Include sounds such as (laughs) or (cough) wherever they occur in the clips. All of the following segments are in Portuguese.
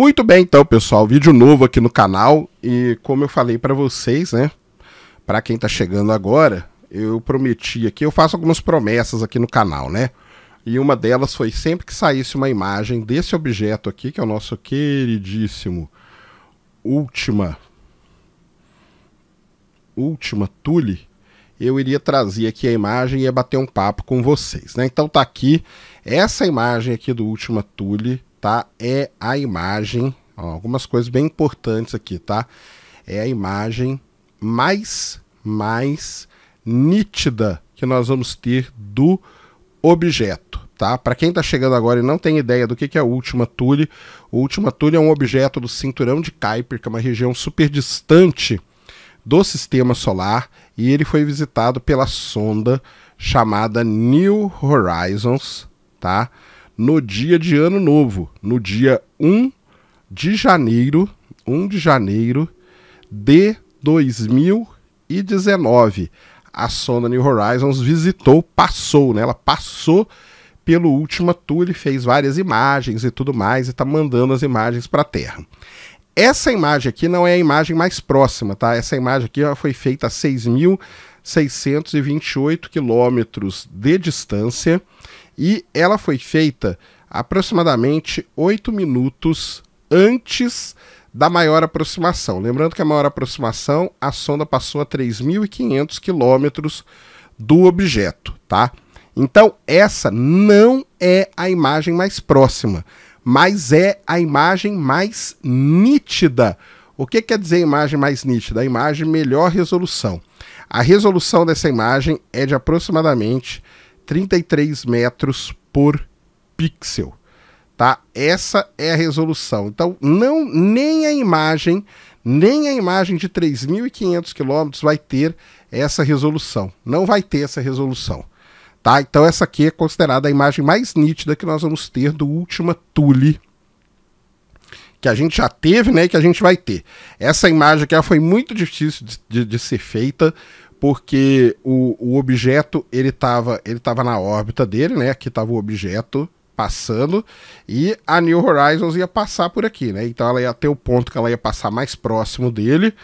Muito bem, então, pessoal, vídeo novo aqui no canal e como eu falei para vocês, né, para quem tá chegando agora, eu prometi aqui, eu faço algumas promessas aqui no canal, né? E uma delas foi sempre que saísse uma imagem desse objeto aqui, que é o nosso queridíssimo última última Tule, eu iria trazer aqui a imagem e ia bater um papo com vocês, né? Então tá aqui essa imagem aqui do última Tule tá? É a imagem, ó, algumas coisas bem importantes aqui, tá? É a imagem mais, mais nítida que nós vamos ter do objeto, tá? Para quem está chegando agora e não tem ideia do que, que é a última tule, o última tule é um objeto do cinturão de Kuiper, que é uma região super distante do sistema solar, e ele foi visitado pela sonda chamada New Horizons, tá? no dia de Ano Novo, no dia 1 de janeiro, 1 de janeiro de 2019. A sonda New Horizons visitou, passou, né? Ela passou pelo Última Thule, fez várias imagens e tudo mais e tá mandando as imagens para a Terra. Essa imagem aqui não é a imagem mais próxima, tá? Essa imagem aqui foi feita a 6.628 quilômetros de distância e ela foi feita aproximadamente 8 minutos antes da maior aproximação. Lembrando que a maior aproximação, a sonda passou a 3.500 quilômetros do objeto, tá? Então, essa não é a imagem mais próxima, mas é a imagem mais nítida. O que quer dizer imagem mais nítida? A imagem melhor resolução. A resolução dessa imagem é de aproximadamente 33 metros por pixel. Tá? Essa é a resolução. Então, não nem a imagem, nem a imagem de 3.500 quilômetros vai ter essa resolução. Não vai ter essa resolução. Tá? Então, essa aqui é considerada a imagem mais nítida que nós vamos ter do Ultima Thule que a gente já teve né, e que a gente vai ter. Essa imagem aqui ela foi muito difícil de, de, de ser feita, porque o, o objeto ele estava ele tava na órbita dele, né? Aqui estava o objeto passando e a New Horizons ia passar por aqui, né? Então ela ia ter o ponto que ela ia passar mais próximo dele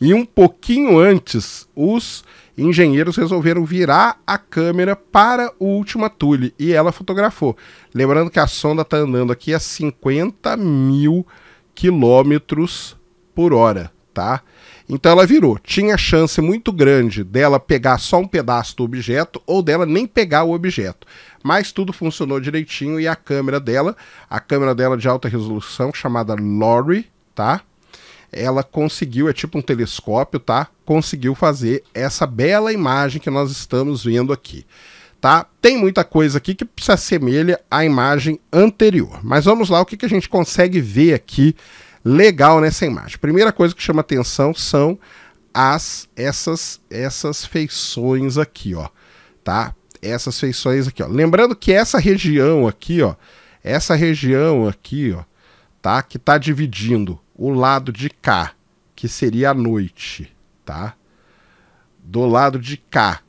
e um pouquinho antes, os engenheiros resolveram virar a câmera para o último tule e ela fotografou. Lembrando que a sonda está andando aqui a 50 mil quilômetros por hora, tá? Então ela virou. Tinha chance muito grande dela pegar só um pedaço do objeto ou dela nem pegar o objeto. Mas tudo funcionou direitinho e a câmera dela, a câmera dela de alta resolução chamada LoRi, tá? ela conseguiu, é tipo um telescópio, tá? Conseguiu fazer essa bela imagem que nós estamos vendo aqui. Tá? Tem muita coisa aqui que se assemelha à imagem anterior. Mas vamos lá, o que, que a gente consegue ver aqui legal nessa imagem? Primeira coisa que chama atenção são as essas essas feições aqui, ó, tá? Essas feições aqui, ó. Lembrando que essa região aqui, ó, essa região aqui, ó, tá? Que tá dividindo o lado de cá, que seria a noite, tá? Do lado de cá,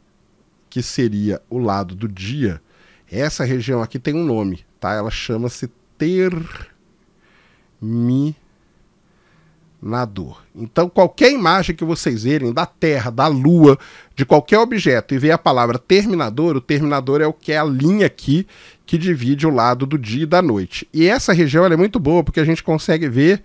que seria o lado do dia, essa região aqui tem um nome, tá? Ela chama-se terminador. Então, qualquer imagem que vocês verem da Terra, da Lua, de qualquer objeto e ver a palavra terminador, o terminador é o que é a linha aqui que divide o lado do dia e da noite. E essa região é muito boa porque a gente consegue ver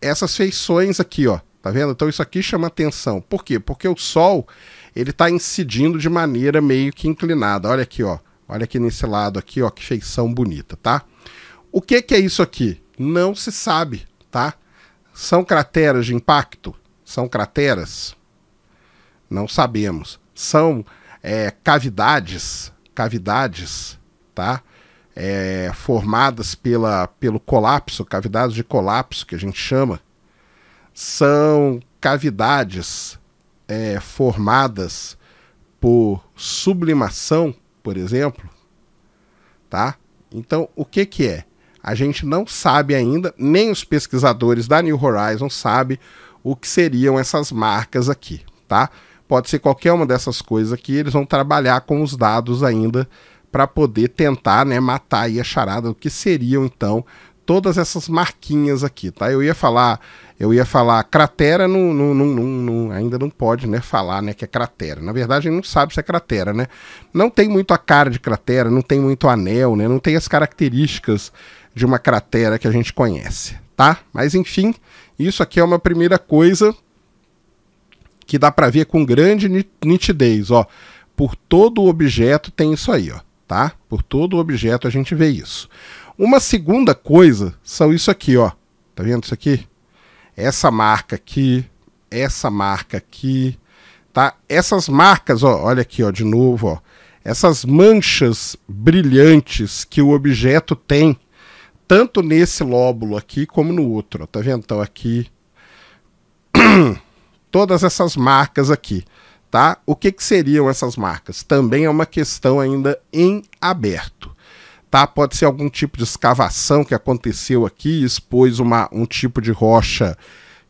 essas feições aqui, ó. Tá vendo? Então isso aqui chama atenção. Por quê? Porque o Sol ele está incidindo de maneira meio que inclinada. Olha aqui, ó. Olha aqui nesse lado aqui, ó. Que feição bonita, tá? O que, que é isso aqui? Não se sabe, tá? São crateras de impacto? São crateras? Não sabemos. São é, cavidades, cavidades, tá? é, formadas pela, pelo colapso, cavidades de colapso que a gente chama, são cavidades é, formadas por sublimação, por exemplo, tá? Então, o que que é? A gente não sabe ainda, nem os pesquisadores da New Horizons sabem o que seriam essas marcas aqui, tá? Pode ser qualquer uma dessas coisas aqui, eles vão trabalhar com os dados ainda para poder tentar né, matar aí a charada do que seriam então todas essas marquinhas aqui, tá? Eu ia falar, eu ia falar cratera, no, no, no, ainda não pode, né, falar, né, que é cratera. Na verdade, a gente não sabe se é cratera, né? Não tem muito a cara de cratera, não tem muito anel, né? Não tem as características de uma cratera que a gente conhece, tá? Mas enfim, isso aqui é uma primeira coisa que dá para ver com grande nitidez, ó. Por todo o objeto tem isso aí, ó tá? Por todo o objeto a gente vê isso. Uma segunda coisa são isso aqui, ó. Tá vendo isso aqui? Essa marca aqui, essa marca aqui, tá? Essas marcas, ó, olha aqui, ó, de novo, ó. Essas manchas brilhantes que o objeto tem, tanto nesse lóbulo aqui como no outro, ó. Tá vendo? Então aqui (clears throat) todas essas marcas aqui. Tá? O que, que seriam essas marcas? Também é uma questão ainda em aberto. Tá? Pode ser algum tipo de escavação que aconteceu aqui, expôs uma, um tipo de rocha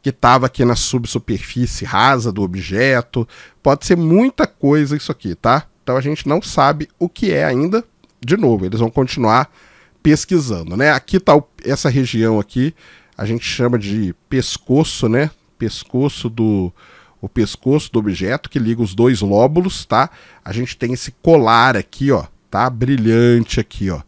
que estava aqui na subsuperfície rasa do objeto. Pode ser muita coisa isso aqui, tá? Então a gente não sabe o que é ainda. De novo, eles vão continuar pesquisando, né? Aqui tá o, essa região aqui, a gente chama de pescoço, né? Pescoço do o pescoço do objeto que liga os dois lóbulos, tá? A gente tem esse colar aqui, ó, tá? Brilhante aqui, ó,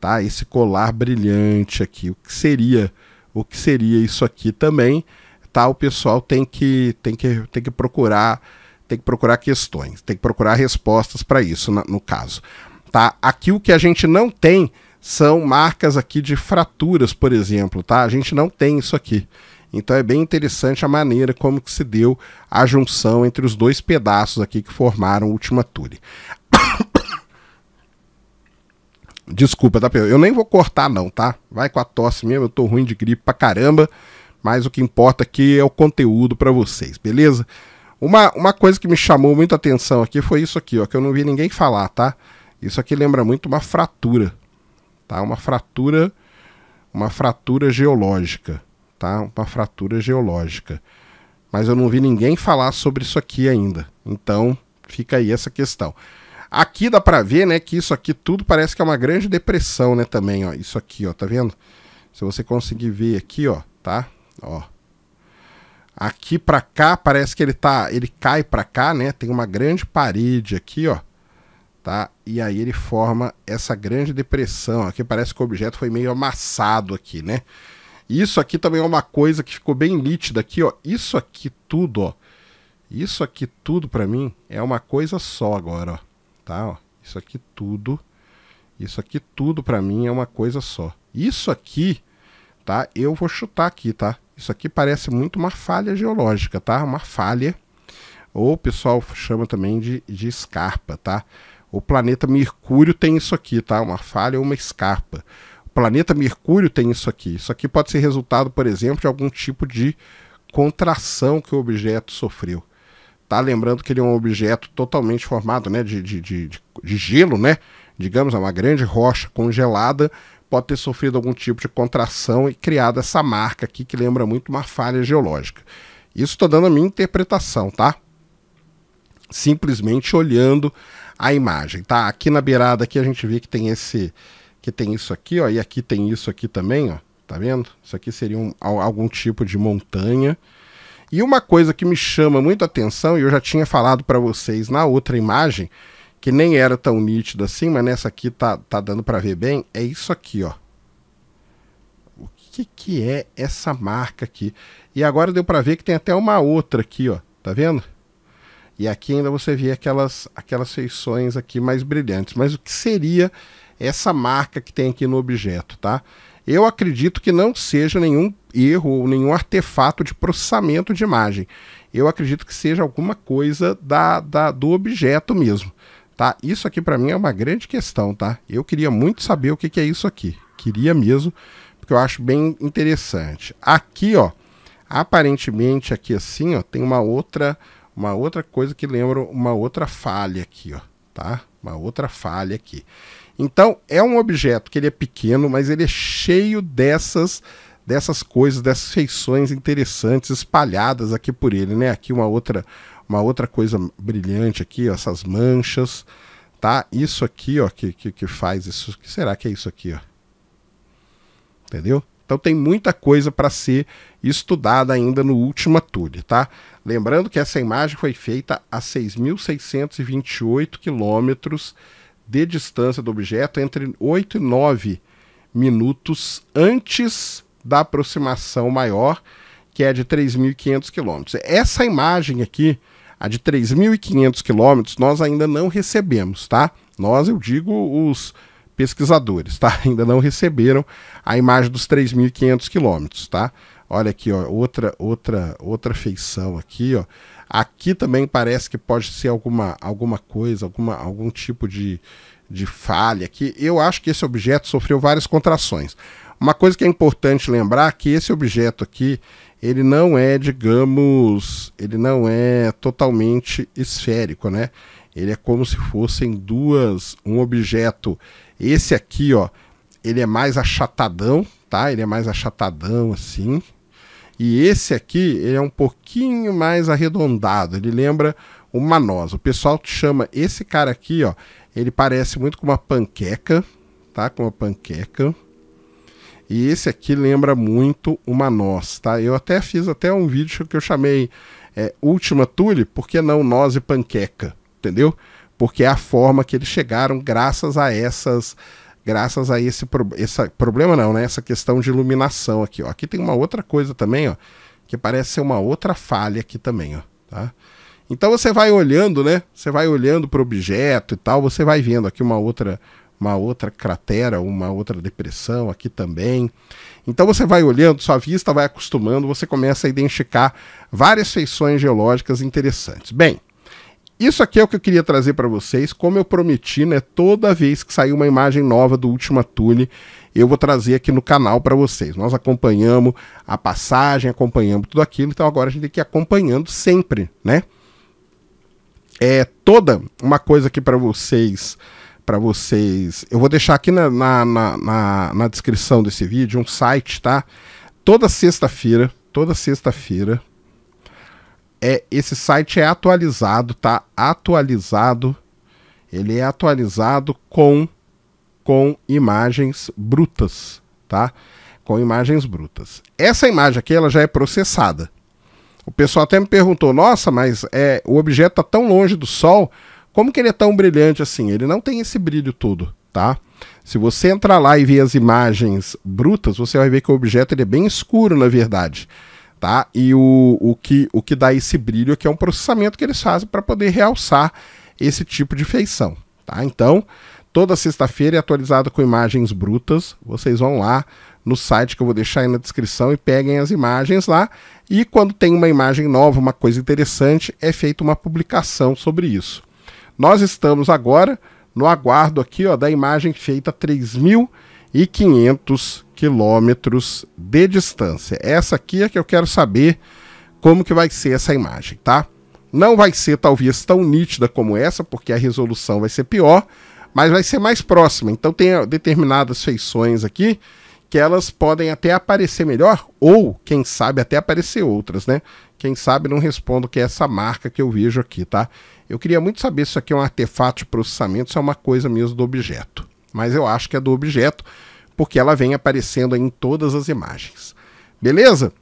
tá? Esse colar brilhante aqui. O que seria? O que seria isso aqui também? Tá? O pessoal tem que tem que tem que procurar tem que procurar questões, tem que procurar respostas para isso, no caso. Tá? Aqui o que a gente não tem são marcas aqui de fraturas, por exemplo, tá? A gente não tem isso aqui. Então é bem interessante a maneira como que se deu a junção entre os dois pedaços aqui que formaram Ultima Thule. (coughs) Desculpa, tá, Eu nem vou cortar não, tá? Vai com a tosse mesmo, eu tô ruim de gripe pra caramba, mas o que importa aqui é o conteúdo para vocês, beleza? Uma, uma coisa que me chamou a atenção aqui foi isso aqui, ó, que eu não vi ninguém falar, tá? Isso aqui lembra muito uma fratura, tá? Uma fratura, uma fratura geológica tá? Uma fratura geológica. Mas eu não vi ninguém falar sobre isso aqui ainda. Então, fica aí essa questão. Aqui dá para ver, né, que isso aqui tudo parece que é uma grande depressão, né, também, ó. Isso aqui, ó, tá vendo? Se você conseguir ver aqui, ó, tá? Ó. Aqui para cá parece que ele tá, ele cai para cá, né? Tem uma grande parede aqui, ó, tá? E aí ele forma essa grande depressão. Aqui parece que o objeto foi meio amassado aqui, né? Isso aqui também é uma coisa que ficou bem nítida aqui, ó. Isso aqui tudo, ó. Isso aqui tudo para mim é uma coisa só agora, ó. Tá, ó. Isso aqui tudo. Isso aqui tudo para mim é uma coisa só. Isso aqui, tá? Eu vou chutar aqui, tá? Isso aqui parece muito uma falha geológica, tá? Uma falha. Ou o pessoal chama também de, de escarpa, tá? O planeta Mercúrio tem isso aqui, tá? Uma falha ou uma escarpa planeta Mercúrio tem isso aqui. Isso aqui pode ser resultado, por exemplo, de algum tipo de contração que o objeto sofreu. Tá lembrando que ele é um objeto totalmente formado né, de, de, de, de gelo, né? Digamos, é uma grande rocha congelada, pode ter sofrido algum tipo de contração e criado essa marca aqui que lembra muito uma falha geológica. Isso estou dando a minha interpretação, tá? Simplesmente olhando a imagem, tá? Aqui na beirada aqui a gente vê que tem esse que tem isso aqui, ó, e aqui tem isso aqui também, ó. Tá vendo? Isso aqui seria um, algum tipo de montanha. E uma coisa que me chama muito atenção, e eu já tinha falado para vocês na outra imagem, que nem era tão nítida assim, mas nessa aqui tá, tá dando para ver bem, é isso aqui, ó. O que que é essa marca aqui? E agora deu para ver que tem até uma outra aqui, ó. Tá vendo? E aqui ainda você vê aquelas, aquelas feições aqui mais brilhantes. Mas o que seria essa marca que tem aqui no objeto, tá? Eu acredito que não seja nenhum erro ou nenhum artefato de processamento de imagem. Eu acredito que seja alguma coisa da, da do objeto mesmo, tá? Isso aqui para mim é uma grande questão, tá? Eu queria muito saber o que, que é isso aqui. Queria mesmo, porque eu acho bem interessante. Aqui, ó, aparentemente aqui assim, ó, tem uma outra uma outra coisa que lembra uma outra falha aqui, ó, tá? Uma outra falha aqui. Então, é um objeto que ele é pequeno, mas ele é cheio dessas dessas coisas, dessas feições interessantes espalhadas aqui por ele, né? Aqui uma outra uma outra coisa brilhante aqui, ó, essas manchas, tá? Isso aqui, ó, que, que, que faz isso, que será que é isso aqui, ó? Entendeu? Então tem muita coisa para ser estudada ainda no último atule, tá? Lembrando que essa imagem foi feita a 6.628 quilômetros de distância do objeto entre 8 e 9 minutos antes da aproximação maior, que é de 3.500 km. Essa imagem aqui, a de 3.500 km, nós ainda não recebemos, tá? Nós, eu digo, os pesquisadores, tá? (laughs) Ainda não receberam a imagem dos 3.500 km, tá? Olha aqui, ó, outra, outra, outra feição aqui, ó. Aqui também parece que pode ser alguma, alguma coisa, alguma, algum tipo de, de falha. Que eu acho que esse objeto sofreu várias contrações. Uma coisa que é importante lembrar é que esse objeto aqui, ele não é, digamos, ele não é totalmente esférico, né? Ele é como se fossem duas, um objeto. Esse aqui, ó, ele é mais achatadão, tá? Ele é mais achatadão assim, e esse aqui é um pouquinho mais arredondado, ele lembra o noz. O pessoal chama esse cara aqui, ó, ele parece muito com uma panqueca, tá? Com uma panqueca. E esse aqui lembra muito o noz, tá? Eu até fiz até um vídeo que eu chamei é, Última Tule, porque não noz e panqueca, entendeu? Porque é a forma que eles chegaram graças a essas graças a esse pro... essa... problema não, né? Essa questão de iluminação aqui, ó. Aqui tem uma outra coisa também, ó, que parece ser uma outra falha aqui também, ó, tá? Então você vai olhando, né? Você vai olhando para o objeto e tal, você vai vendo aqui uma outra uma outra cratera, uma outra depressão aqui também. Então você vai olhando, sua vista vai acostumando, você começa a identificar várias feições geológicas interessantes. Bem, isso aqui é o que eu queria trazer para vocês. Como eu prometi, né, toda vez que sair uma imagem nova do Última Tule, eu vou trazer aqui no canal para vocês. Nós acompanhamos a passagem, acompanhamos tudo aquilo, então agora a gente tem que ir acompanhando sempre, né? É toda uma coisa aqui para vocês, para vocês. Eu vou deixar aqui na, na, na, na descrição desse vídeo um site, tá? Toda sexta-feira, toda sexta-feira, é, esse site é atualizado, tá? Atualizado. Ele é atualizado com com imagens brutas, tá? Com imagens brutas. Essa imagem aqui ela já é processada. O pessoal até me perguntou: "Nossa, mas é o objeto tá tão longe do sol, como que ele é tão brilhante assim? Ele não tem esse brilho todo, tá? Se você entrar lá e ver as imagens brutas, você vai ver que o objeto ele é bem escuro, na verdade tá? E o, o, que, o que dá esse brilho aqui é, é um processamento que eles fazem para poder realçar esse tipo de feição, tá? Então, toda sexta-feira é atualizado com imagens brutas. Vocês vão lá no site que eu vou deixar aí na descrição e peguem as imagens lá. E quando tem uma imagem nova, uma coisa interessante, é feita uma publicação sobre isso. Nós estamos agora no aguardo aqui ó, da imagem feita 3.500 quilômetros de distância. Essa aqui é que eu quero saber como que vai ser essa imagem, tá? Não vai ser talvez tão nítida como essa, porque a resolução vai ser pior, mas vai ser mais próxima. Então tem determinadas feições aqui que elas podem até aparecer melhor, ou quem sabe até aparecer outras, né? Quem sabe não respondo que é essa marca que eu vejo aqui, tá? Eu queria muito saber se isso aqui é um artefato de processamento, se é uma coisa mesmo do objeto. Mas eu acho que é do objeto, porque ela vem aparecendo em todas as imagens. Beleza?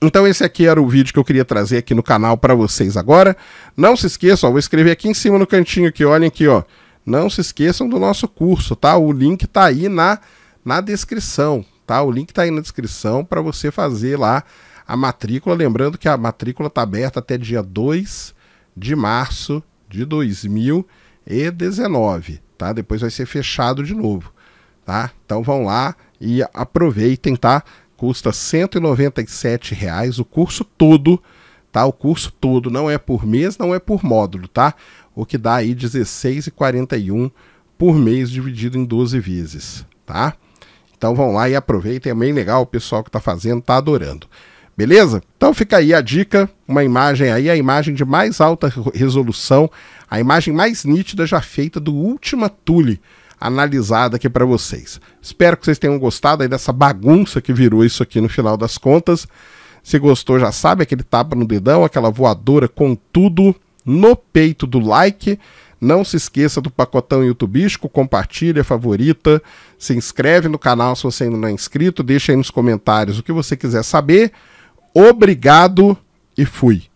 Então esse aqui era o vídeo que eu queria trazer aqui no canal para vocês agora. Não se esqueçam, vou escrever aqui em cima no cantinho aqui, olhem aqui, ó. Não se esqueçam do nosso curso, tá? O link tá aí na, na descrição, tá? O link tá aí na descrição para você fazer lá a matrícula, lembrando que a matrícula tá aberta até dia 2 de março de 2019, tá? Depois vai ser fechado de novo tá? Então vão lá e aproveitem, tá? Custa R$ reais o curso todo, tá? O curso todo não é por mês, não é por módulo, tá? O que dá aí R$ 16,41 por mês dividido em 12 vezes, tá? Então vão lá e aproveitem, é bem legal, o pessoal que está fazendo está adorando. Beleza? Então fica aí a dica, uma imagem aí, a imagem de mais alta resolução, a imagem mais nítida já feita do Ultima Thule analisada aqui para vocês. Espero que vocês tenham gostado aí dessa bagunça que virou isso aqui no final das contas. Se gostou, já sabe, aquele tapa no dedão, aquela voadora com tudo no peito do like. Não se esqueça do pacotão youtubístico, compartilha, favorita, se inscreve no canal se você ainda não é inscrito, deixa aí nos comentários o que você quiser saber. Obrigado e fui.